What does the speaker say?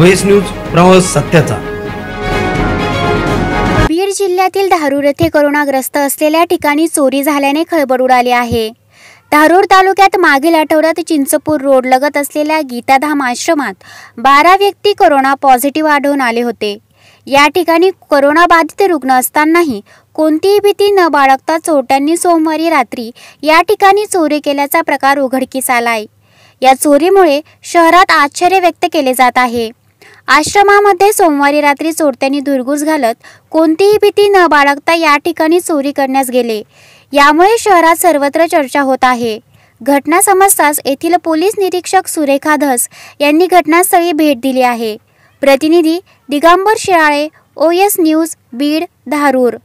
OS news प्रवास सत्याचा बीड जिल्ह्यातील धारूर येथे करोनाग्रस्त असलेल्या ठिकाणी चोरी झाल्याने खळबळ उडाली आहे धारूर तालुक्यात मागील आठवड्यात चिंचपूर रोड लगत असलेल्या गीताधाम आश्रमात बारा व्यक्ती करोना पॉझिटिव्ह आढळून आले होते या ठिकाणी करोनाबाधित रुग्ण असतानाही कोणतीही भीती न बाळगता चोरट्यांनी सोमवारी रात्री या ठिकाणी चोरी केल्याचा प्रकार उघडकीस आलाय या चोरीमुळे शहरात आश्चर्य व्यक्त केले जात आहे आश्रमामध्ये सोमवारी रात्री चोरट्यांनी धुरगुस घालत कोणतीही भीती न बाळगता या ठिकाणी चोरी करण्यास गेले यामुळे शहरात सर्वत्र चर्चा होत आहे घटना समजताच येथील पोलीस निरीक्षक सुरेखा धस यांनी घटनास्थळी भेट दिली आहे प्रतिनिधी Digambar Shirale O S news Beed Dharur